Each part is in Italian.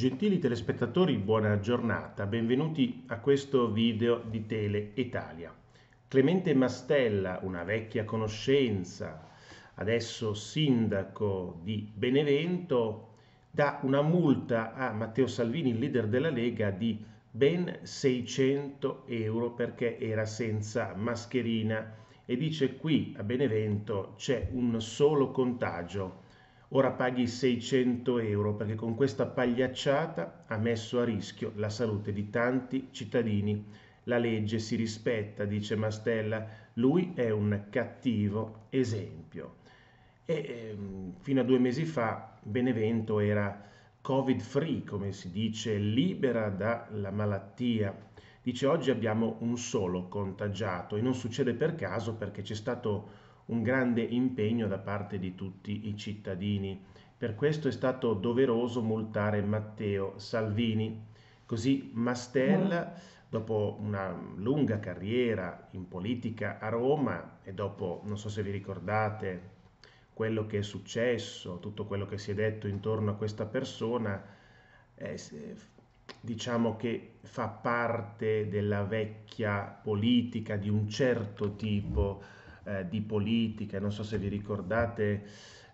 Gentili telespettatori, buona giornata, benvenuti a questo video di Tele Italia. Clemente Mastella, una vecchia conoscenza, adesso sindaco di Benevento, dà una multa a Matteo Salvini, leader della Lega, di ben 600 euro perché era senza mascherina e dice qui a Benevento c'è un solo contagio ora paghi 600 euro perché con questa pagliacciata ha messo a rischio la salute di tanti cittadini. La legge si rispetta, dice Mastella, lui è un cattivo esempio. E ehm, fino a due mesi fa Benevento era covid free, come si dice, libera dalla malattia. Dice oggi abbiamo un solo contagiato e non succede per caso perché c'è stato un un grande impegno da parte di tutti i cittadini. Per questo è stato doveroso multare Matteo Salvini. Così Mastella, mm. dopo una lunga carriera in politica a Roma e dopo, non so se vi ricordate, quello che è successo, tutto quello che si è detto intorno a questa persona, eh, diciamo che fa parte della vecchia politica di un certo tipo eh, di politica, non so se vi ricordate,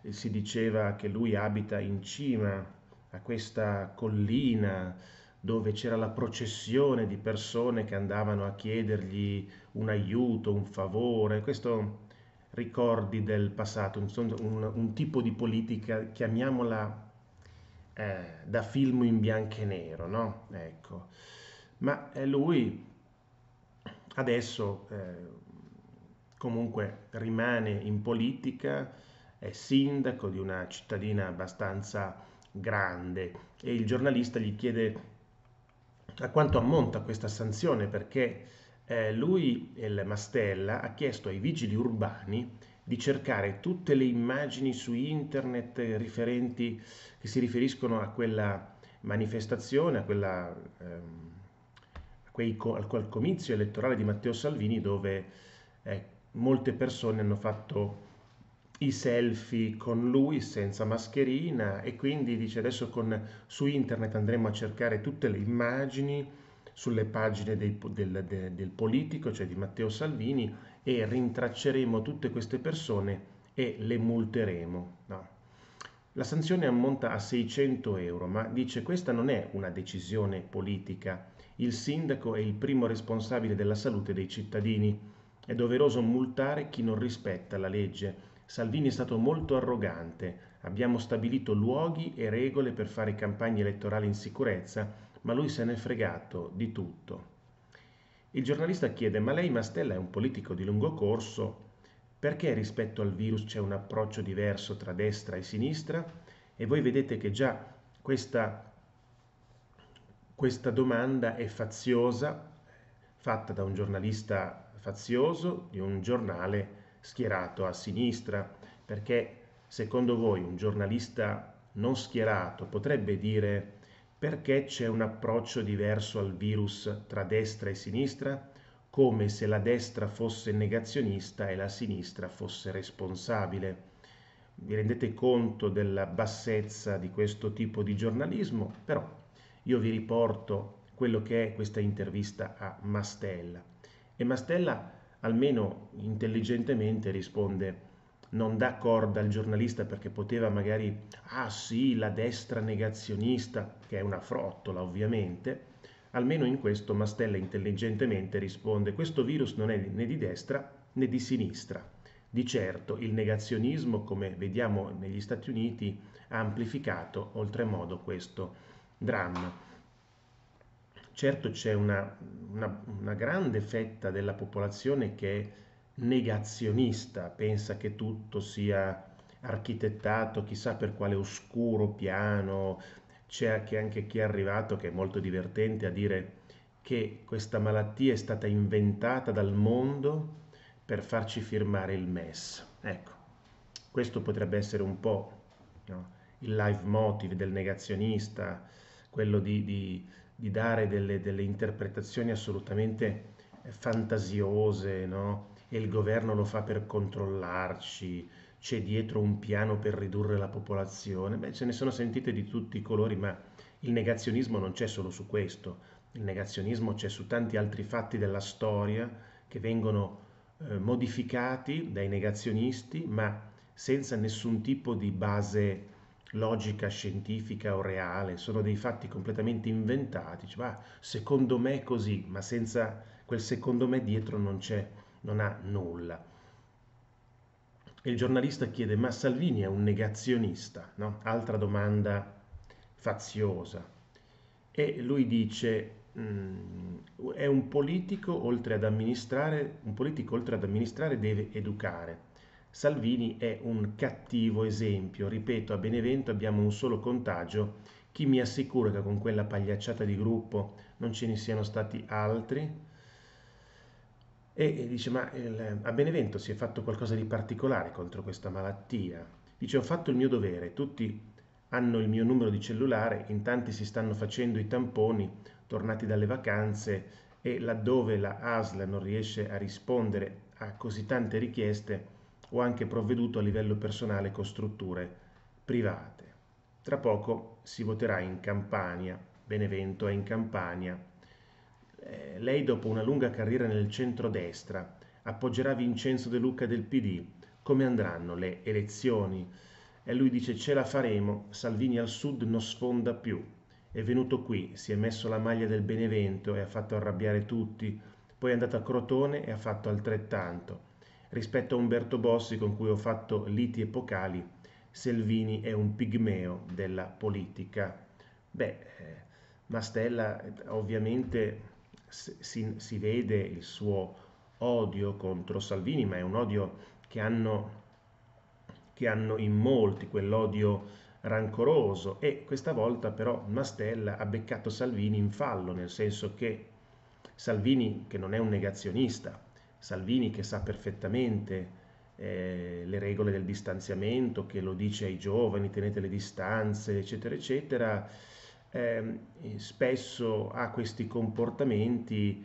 eh, si diceva che lui abita in cima a questa collina dove c'era la processione di persone che andavano a chiedergli un aiuto, un favore. Questo ricordi del passato, un, un, un tipo di politica, chiamiamola eh, da film in bianco e nero, no? Ecco. Ma eh, lui adesso... Eh, comunque rimane in politica, è sindaco di una cittadina abbastanza grande e il giornalista gli chiede a quanto ammonta questa sanzione perché eh, lui il Mastella ha chiesto ai vigili urbani di cercare tutte le immagini su internet riferenti che si riferiscono a quella manifestazione, a, quella, ehm, a, quei, a quel comizio elettorale di Matteo Salvini dove eh, molte persone hanno fatto i selfie con lui senza mascherina e quindi dice adesso con, su internet andremo a cercare tutte le immagini sulle pagine dei, del, del, del politico, cioè di Matteo Salvini, e rintracceremo tutte queste persone e le multeremo. No. La sanzione ammonta a 600 euro, ma dice questa non è una decisione politica. Il sindaco è il primo responsabile della salute dei cittadini è doveroso multare chi non rispetta la legge. Salvini è stato molto arrogante. Abbiamo stabilito luoghi e regole per fare campagne elettorali in sicurezza, ma lui se n'è fregato di tutto. Il giornalista chiede, ma lei Mastella è un politico di lungo corso, perché rispetto al virus c'è un approccio diverso tra destra e sinistra? E voi vedete che già questa, questa domanda è faziosa, fatta da un giornalista fazioso di un giornale schierato a sinistra, perché secondo voi un giornalista non schierato potrebbe dire perché c'è un approccio diverso al virus tra destra e sinistra, come se la destra fosse negazionista e la sinistra fosse responsabile. Vi rendete conto della bassezza di questo tipo di giornalismo? Però io vi riporto quello che è questa intervista a Mastella. E Mastella, almeno intelligentemente, risponde non dà corda al giornalista perché poteva magari, ah sì, la destra negazionista, che è una frottola ovviamente, almeno in questo Mastella intelligentemente risponde questo virus non è né di destra né di sinistra. Di certo il negazionismo, come vediamo negli Stati Uniti, ha amplificato oltremodo questo dramma. Certo c'è una una, una grande fetta della popolazione che è negazionista, pensa che tutto sia architettato chissà per quale oscuro piano, c'è anche, anche chi è arrivato che è molto divertente a dire che questa malattia è stata inventata dal mondo per farci firmare il MES. Ecco, questo potrebbe essere un po' no, il life motive del negazionista, quello di, di di dare delle, delle interpretazioni assolutamente eh, fantasiose, no? E il governo lo fa per controllarci, c'è dietro un piano per ridurre la popolazione. Beh, ce ne sono sentite di tutti i colori, ma il negazionismo non c'è solo su questo. Il negazionismo c'è su tanti altri fatti della storia che vengono eh, modificati dai negazionisti, ma senza nessun tipo di base logica scientifica o reale, sono dei fatti completamente inventati, cioè, ah, secondo me è così, ma senza quel secondo me dietro non c'è, non ha nulla. E il giornalista chiede, ma Salvini è un negazionista? No? Altra domanda faziosa. E lui dice, mm, è un politico, oltre ad amministrare, un politico oltre ad amministrare deve educare Salvini è un cattivo esempio. Ripeto, a Benevento abbiamo un solo contagio. Chi mi assicura che con quella pagliacciata di gruppo non ce ne siano stati altri? E dice, ma il, a Benevento si è fatto qualcosa di particolare contro questa malattia? Dice, ho fatto il mio dovere, tutti hanno il mio numero di cellulare, in tanti si stanno facendo i tamponi, tornati dalle vacanze e laddove la ASL non riesce a rispondere a così tante richieste, o anche provveduto a livello personale con strutture private. Tra poco si voterà in Campania, Benevento è in Campania. Eh, lei dopo una lunga carriera nel centrodestra appoggerà Vincenzo De Luca del PD. Come andranno le elezioni? E lui dice ce la faremo, Salvini al sud non sfonda più. È venuto qui, si è messo la maglia del Benevento e ha fatto arrabbiare tutti, poi è andato a Crotone e ha fatto altrettanto Rispetto a Umberto Bossi con cui ho fatto liti epocali, Selvini è un pigmeo della politica. Beh, eh, Mastella eh, ovviamente si, si vede il suo odio contro Salvini, ma è un odio che hanno, che hanno in molti, quell'odio rancoroso e questa volta però Mastella ha beccato Salvini in fallo, nel senso che Salvini, che non è un negazionista, Salvini che sa perfettamente eh, le regole del distanziamento, che lo dice ai giovani, tenete le distanze, eccetera, eccetera, eh, spesso ha questi comportamenti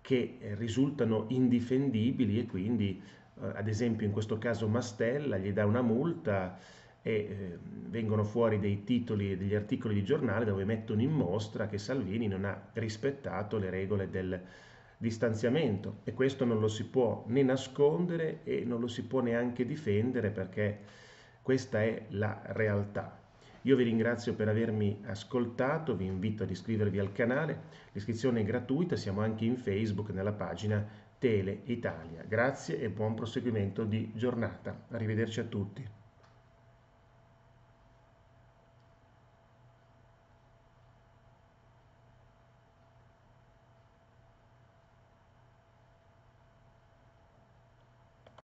che risultano indifendibili e quindi, eh, ad esempio in questo caso Mastella gli dà una multa e eh, vengono fuori dei titoli e degli articoli di giornale dove mettono in mostra che Salvini non ha rispettato le regole del distanziamento distanziamento e questo non lo si può né nascondere e non lo si può neanche difendere perché questa è la realtà. Io vi ringrazio per avermi ascoltato, vi invito ad iscrivervi al canale, l'iscrizione è gratuita, siamo anche in Facebook nella pagina Tele Italia. Grazie e buon proseguimento di giornata. Arrivederci a tutti.